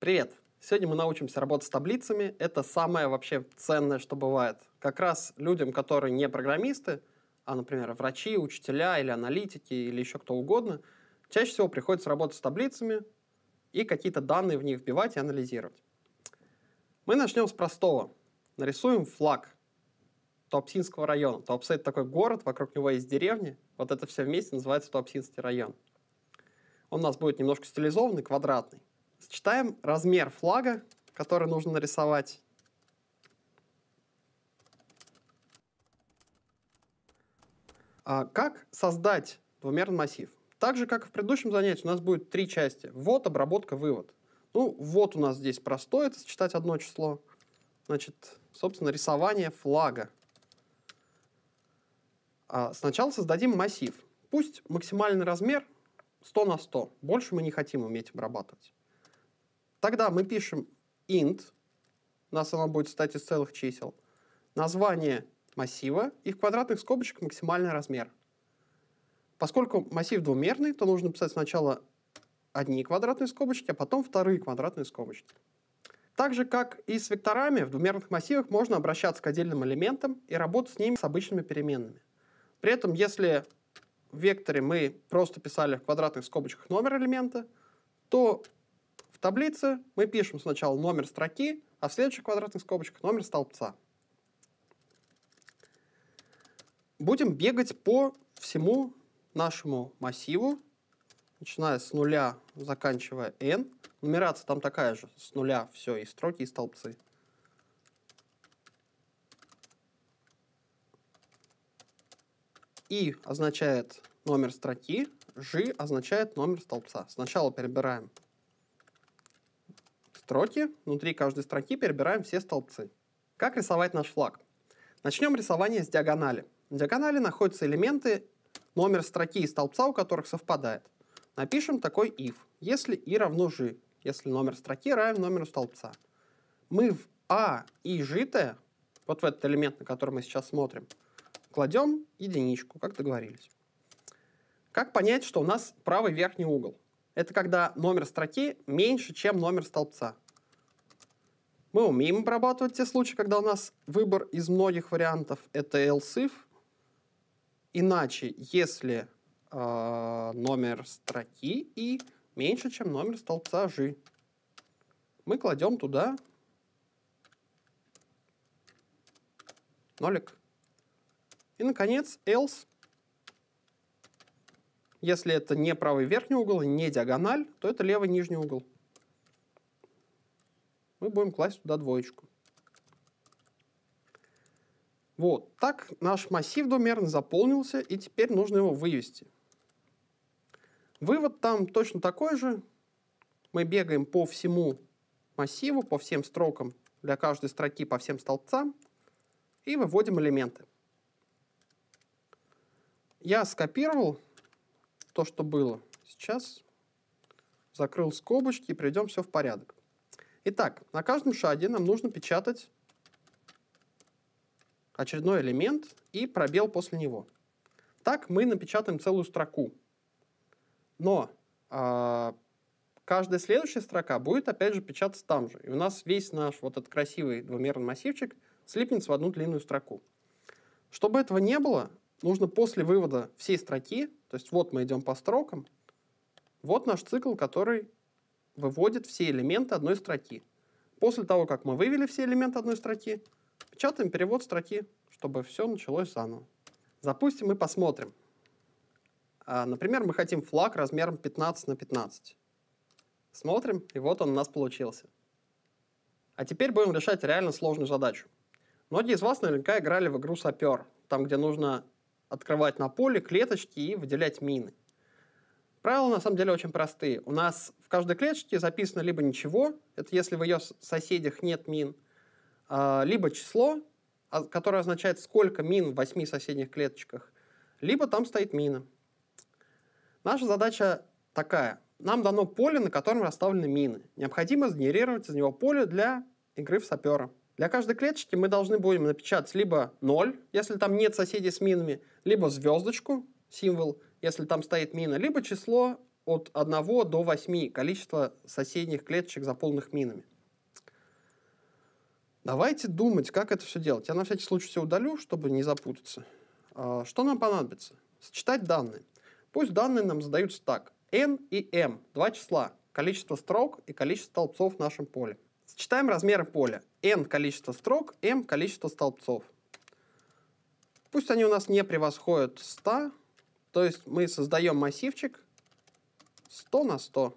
Привет! Сегодня мы научимся работать с таблицами. Это самое вообще ценное, что бывает. Как раз людям, которые не программисты, а, например, врачи, учителя или аналитики или еще кто угодно, чаще всего приходится работать с таблицами и какие-то данные в них вбивать и анализировать. Мы начнем с простого. Нарисуем флаг Туапсинского района. Туапсе — это такой город, вокруг него есть деревни. Вот это все вместе называется Туапсинский район. Он у нас будет немножко стилизованный, квадратный. Сочетаем размер флага, который нужно нарисовать, а, Как создать двумерный массив? Так же, как и в предыдущем занятии, у нас будет три части. Вот, обработка, вывод. Ну, вот у нас здесь простое, это сочетать одно число. Значит, собственно, рисование флага. А сначала создадим массив. Пусть максимальный размер 100 на 100. Больше мы не хотим уметь обрабатывать. Тогда мы пишем int, у нас оно будет состоять из целых чисел, название массива и в квадратных скобочках максимальный размер. Поскольку массив двумерный, то нужно писать сначала одни квадратные скобочки, а потом вторые квадратные скобочки. Так же, как и с векторами, в двумерных массивах можно обращаться к отдельным элементам и работать с ними с обычными переменными. При этом, если в векторе мы просто писали в квадратных скобочках номер элемента, то в таблице мы пишем сначала номер строки, а в следующих квадратных скобочках номер столбца. Будем бегать по всему нашему массиву, начиная с нуля, заканчивая n. Нумерация там такая же, с нуля все, и строки, и столбцы. И означает номер строки, G означает номер столбца. Сначала перебираем строки, внутри каждой строки перебираем все столбцы. Как рисовать наш флаг? Начнем рисование с диагонали. В диагонали находятся элементы, номер строки и столбца, у которых совпадает. Напишем такой if, если и равно g, если номер строки равен номеру столбца. Мы в а и житое, вот в этот элемент, на который мы сейчас смотрим, кладем единичку, как договорились. Как понять, что у нас правый верхний угол? это когда номер строки меньше, чем номер столбца. Мы умеем обрабатывать те случаи, когда у нас выбор из многих вариантов — это else-if. Иначе, если э, номер строки и меньше, чем номер столбца g, мы кладем туда нолик. И, наконец, else если это не правый верхний угол, не диагональ, то это левый нижний угол. Мы будем класть туда двоечку. Вот, так наш массив двумерно заполнился, и теперь нужно его вывести. Вывод там точно такой же. Мы бегаем по всему массиву, по всем строкам, для каждой строки по всем столбцам, и выводим элементы. Я скопировал то, что было. Сейчас закрыл скобочки и приведем все в порядок. Итак, на каждом шаге нам нужно печатать очередной элемент и пробел после него. Так мы напечатаем целую строку. Но э, каждая следующая строка будет опять же печататься там же. И у нас весь наш вот этот красивый двумерный массивчик слипнется в одну длинную строку. Чтобы этого не было, нужно после вывода всей строки, то есть вот мы идем по строкам, вот наш цикл, который выводит все элементы одной строки. После того, как мы вывели все элементы одной строки, печатаем перевод строки, чтобы все началось заново. Запустим и посмотрим. А, например, мы хотим флаг размером 15 на 15. Смотрим, и вот он у нас получился. А теперь будем решать реально сложную задачу. Многие из вас наверняка играли в игру «Сапер», там, где нужно открывать на поле клеточки и выделять мины. Правила на самом деле очень простые. У нас в каждой клеточке записано либо ничего, это если в ее соседях нет мин, а, либо число, а, которое означает, сколько мин в восьми соседних клеточках, либо там стоит мина. Наша задача такая. Нам дано поле, на котором расставлены мины. Необходимо сгенерировать из него поле для игры в сапера. Для каждой клеточки мы должны будем напечатать либо 0, если там нет соседей с минами, либо звездочку, символ, если там стоит мина, либо число от 1 до 8, количество соседних клеточек, заполненных минами. Давайте думать, как это все делать. Я на всякий случай все удалю, чтобы не запутаться. А, что нам понадобится? Сочетать данные. Пусть данные нам задаются так. n и m – два числа, количество строк и количество столбцов в нашем поле. Сочетаем размеры поля n количество строк, m количество столбцов. Пусть они у нас не превосходят 100, то есть мы создаем массивчик 100 на 100.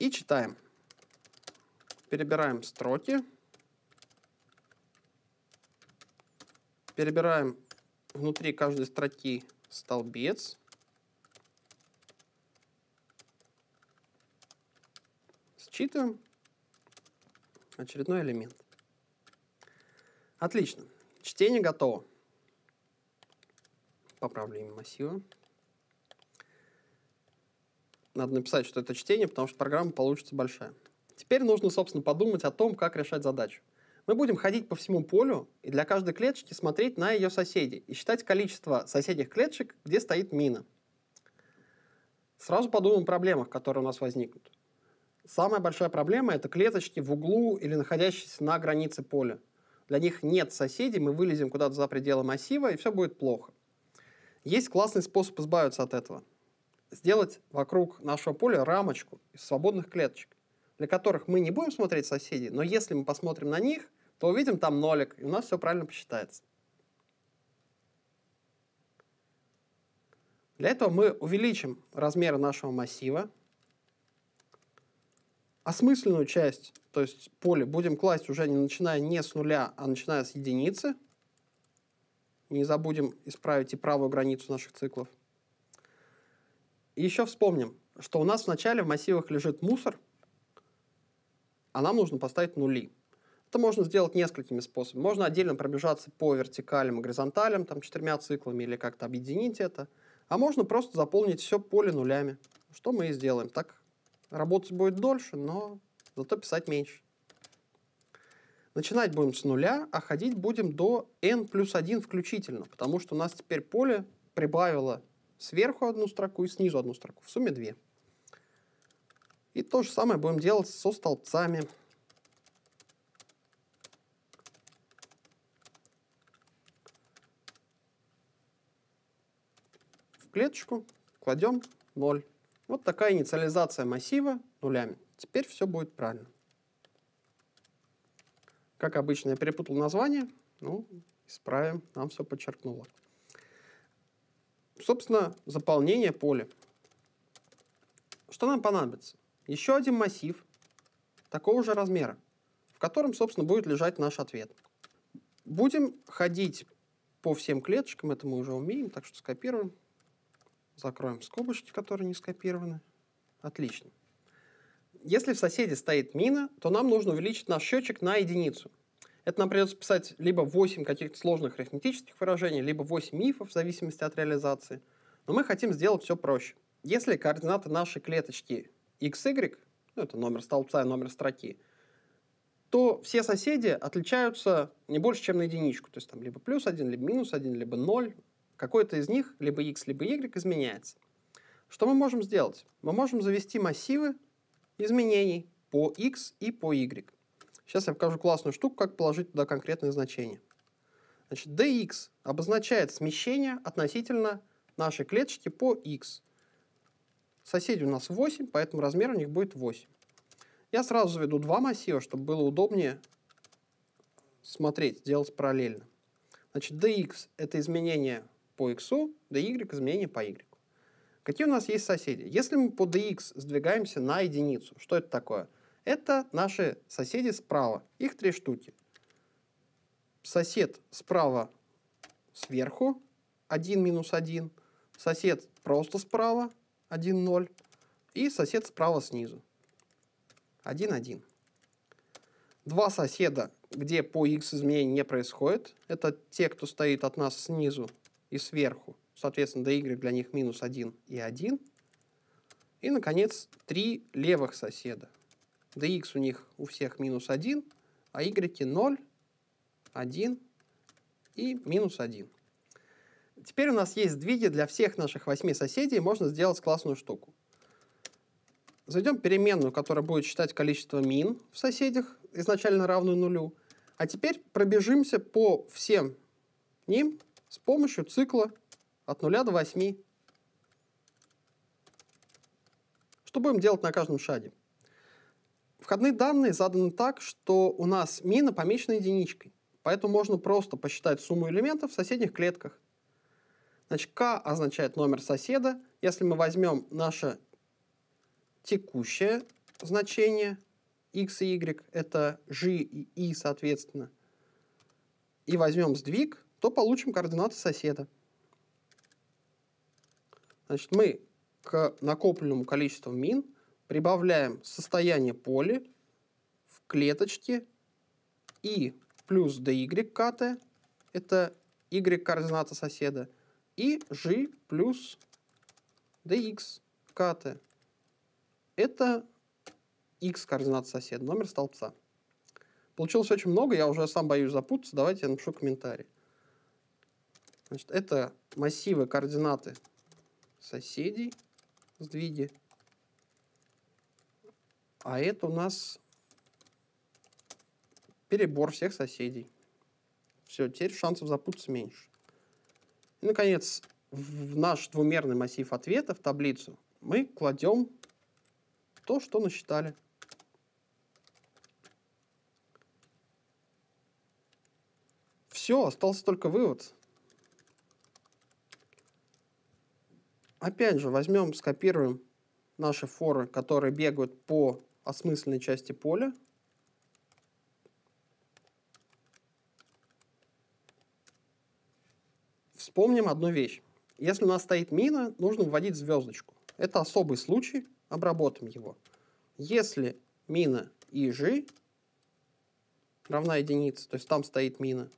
И читаем. Перебираем строки. Перебираем внутри каждой строки столбец. Считываем очередной элемент. Отлично. Чтение готово. Поправлю имя массива. Надо написать, что это чтение, потому что программа получится большая. Теперь нужно, собственно, подумать о том, как решать задачу. Мы будем ходить по всему полю и для каждой клеточки смотреть на ее соседей и считать количество соседних клеточек, где стоит мина. Сразу подумаем о проблемах, которые у нас возникнут. Самая большая проблема – это клеточки в углу или находящиеся на границе поля. Для них нет соседей, мы вылезем куда-то за пределы массива, и все будет плохо. Есть классный способ избавиться от этого. Сделать вокруг нашего поля рамочку из свободных клеточек, для которых мы не будем смотреть соседей, но если мы посмотрим на них, то увидим там нолик, и у нас все правильно посчитается. Для этого мы увеличим размеры нашего массива, осмысленную часть, то есть поле, будем класть уже не начиная не с нуля, а начиная с единицы. Не забудем исправить и правую границу наших циклов. И еще вспомним, что у нас в начале в массивах лежит мусор, а нам нужно поставить нули. Это можно сделать несколькими способами. Можно отдельно пробежаться по вертикалям и горизонталям, там четырьмя циклами или как-то объединить это. А можно просто заполнить все поле нулями, что мы и сделаем. Так Работать будет дольше, но зато писать меньше. Начинать будем с нуля, а ходить будем до n плюс 1 включительно, потому что у нас теперь поле прибавило сверху одну строку и снизу одну строку, в сумме две. И то же самое будем делать со столбцами. В клеточку кладем 0. Вот такая инициализация массива нулями. Теперь все будет правильно. Как обычно, я перепутал название. Ну, исправим, нам все подчеркнуло. Собственно, заполнение поля. Что нам понадобится? Еще один массив такого же размера, в котором, собственно, будет лежать наш ответ. Будем ходить по всем клеточкам, это мы уже умеем, так что скопируем. Закроем скобочки, которые не скопированы. Отлично. Если в соседе стоит мина, то нам нужно увеличить наш счетчик на единицу. Это нам придется писать либо 8 каких-то сложных арифметических выражений, либо 8 мифов в зависимости от реализации. Но мы хотим сделать все проще. Если координаты нашей клеточки x, y, ну это номер столбца и номер строки, то все соседи отличаются не больше, чем на единичку. То есть там либо плюс 1, либо минус 1, либо 0, какой-то из них, либо x, либо y, изменяется. Что мы можем сделать? Мы можем завести массивы изменений по x и по y. Сейчас я покажу классную штуку, как положить туда конкретные значения. Значит, dx обозначает смещение относительно нашей клеточки по x. Соседи у нас 8, поэтому размер у них будет 8. Я сразу заведу два массива, чтобы было удобнее смотреть, делать параллельно. Значит, dx — это изменение по x, dY изменение по y. Какие у нас есть соседи? Если мы по dx сдвигаемся на единицу, что это такое? Это наши соседи справа. Их три штуки. Сосед справа сверху 1 минус 1. Сосед просто справа 1, 0. И сосед справа снизу 1, 1. Два соседа, где по x изменения не происходит. Это те, кто стоит от нас снизу и сверху. Соответственно, dy для них минус 1 и 1. И, наконец, три левых соседа. dx у них у всех минус 1, а y 0, 1 и минус 1. Теперь у нас есть сдвиги для всех наших восьми соседей, можно сделать классную штуку. Зайдем переменную, которая будет считать количество мин в соседях, изначально равную нулю. А теперь пробежимся по всем ним с помощью цикла от 0 до 8. Что будем делать на каждом шаге? Входные данные заданы так, что у нас мина помечена единичкой, поэтому можно просто посчитать сумму элементов в соседних клетках. Значит, k означает номер соседа. Если мы возьмем наше текущее значение, x и y, это g и i, соответственно, и возьмем сдвиг, то получим координаты соседа. Значит, мы к накопленному количеству мин прибавляем состояние поля в клеточке и плюс dy kt, это y координата соседа, и g плюс dx kt, это x координата соседа, номер столбца. Получилось очень много, я уже сам боюсь запутаться, давайте я напишу комментарий. Значит, это массивы координаты соседей сдвиги. А это у нас перебор всех соседей. Все, теперь шансов запутаться меньше. И, наконец, в наш двумерный массив ответа, в таблицу, мы кладем то, что насчитали. Все, остался только вывод. Опять же, возьмем, скопируем наши форы, которые бегают по осмысленной части поля. Вспомним одну вещь. Если у нас стоит мина, нужно вводить звездочку. Это особый случай, обработаем его. Если мина и g равна единице, то есть там стоит мина,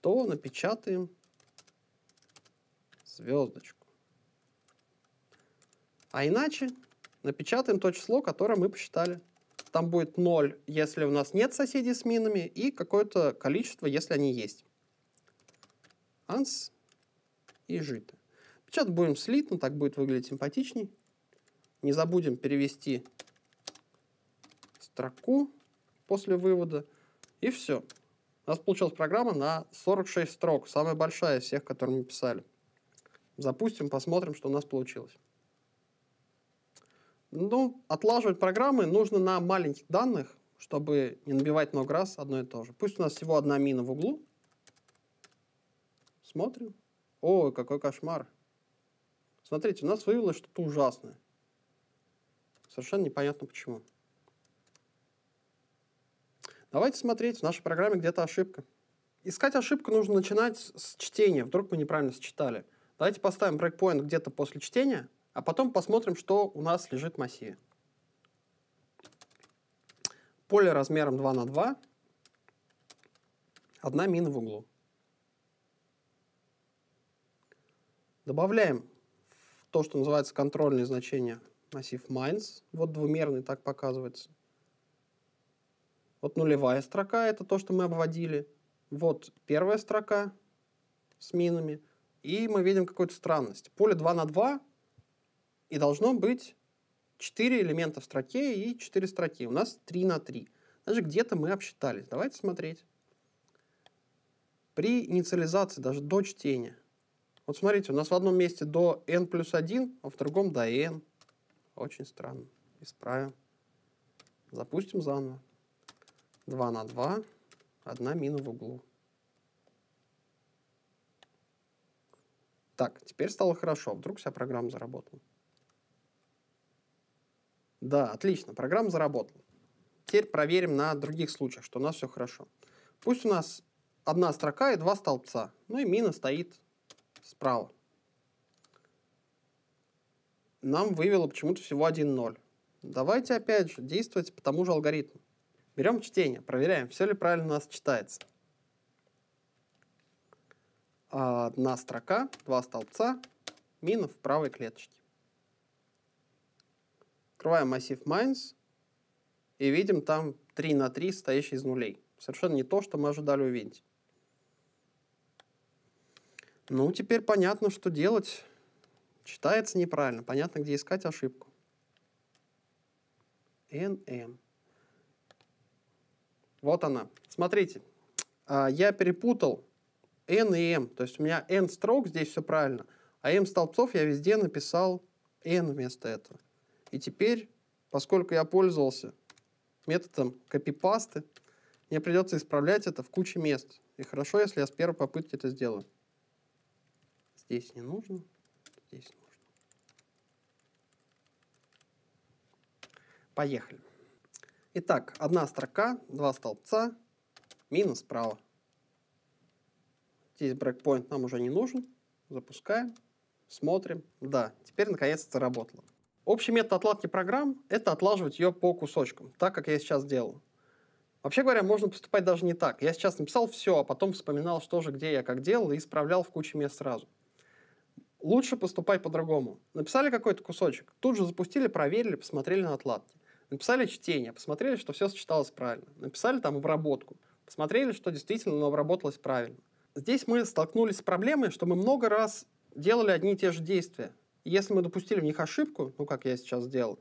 то напечатаем звездочку. А иначе напечатаем то число, которое мы посчитали. Там будет 0, если у нас нет соседей с минами, и какое-то количество, если они есть. Анс и жито. Печат будем слитно, так будет выглядеть симпатичней. Не забудем перевести строку после вывода. И все. У нас получилась программа на 46 строк. Самая большая из всех, которые мы писали. Запустим, посмотрим, что у нас получилось. Ну, отлаживать программы нужно на маленьких данных, чтобы не набивать много раз одно и то же. Пусть у нас всего одна мина в углу. Смотрим. Ой, какой кошмар. Смотрите, у нас выявилось что-то ужасное. Совершенно непонятно почему. Давайте смотреть, в нашей программе где-то ошибка. Искать ошибку нужно начинать с чтения, вдруг мы неправильно считали. Давайте поставим брейкпоинт где-то после чтения – а потом посмотрим, что у нас лежит в массиве. Поле размером 2 на 2, одна мина в углу. Добавляем то, что называется контрольные значения массив mines Вот двумерный так показывается. Вот нулевая строка, это то, что мы обводили. Вот первая строка с минами. И мы видим какую-то странность. Поле 2 на 2 и должно быть 4 элемента в строке и 4 строки. У нас 3 на 3. Даже где-то мы обсчитались. Давайте смотреть. При инициализации, даже до чтения. Вот смотрите, у нас в одном месте до n плюс 1, а в другом до n. Очень странно. Исправим. Запустим заново. 2 на 2, 1 мина в углу. Так, теперь стало хорошо. Вдруг вся программа заработала. Да, отлично, программа заработала. Теперь проверим на других случаях, что у нас все хорошо. Пусть у нас одна строка и два столбца, ну и мина стоит справа. Нам вывело почему-то всего 1.0. Давайте опять же действовать по тому же алгоритму. Берем чтение, проверяем, все ли правильно у нас читается. Одна строка, два столбца, мина в правой клеточке. Открываем массив Mines и видим там 3 на 3, стоящий из нулей. Совершенно не то, что мы ожидали увидеть. Ну, теперь понятно, что делать. Читается неправильно. Понятно, где искать ошибку. NM. Вот она. Смотрите, а, я перепутал N и M. То есть у меня N строк, здесь все правильно. А M столбцов я везде написал N вместо этого. И теперь, поскольку я пользовался методом копипасты, мне придется исправлять это в куче мест. И хорошо, если я с первой попытки это сделаю. Здесь не нужно, здесь нужно. Поехали. Итак, одна строка, два столбца, минус справа. Здесь брейкпоинт нам уже не нужен. Запускаем, смотрим. Да, теперь наконец то работало. Общий метод отладки программ – это отлаживать ее по кусочкам, так, как я сейчас делал. Вообще говоря, можно поступать даже не так. Я сейчас написал все, а потом вспоминал, что же, где я, как делал, и исправлял в куче мест сразу. Лучше поступать по-другому. Написали какой-то кусочек, тут же запустили, проверили, посмотрели на отладки. Написали чтение, посмотрели, что все сочеталось правильно. Написали там обработку, посмотрели, что действительно обработалось правильно. Здесь мы столкнулись с проблемой, что мы много раз делали одни и те же действия, если мы допустили в них ошибку, ну как я сейчас сделал,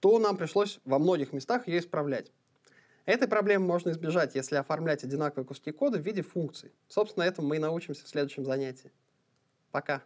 то нам пришлось во многих местах ее исправлять. Этой проблемы можно избежать, если оформлять одинаковые куски кода в виде функций. Собственно, этому мы и научимся в следующем занятии. Пока.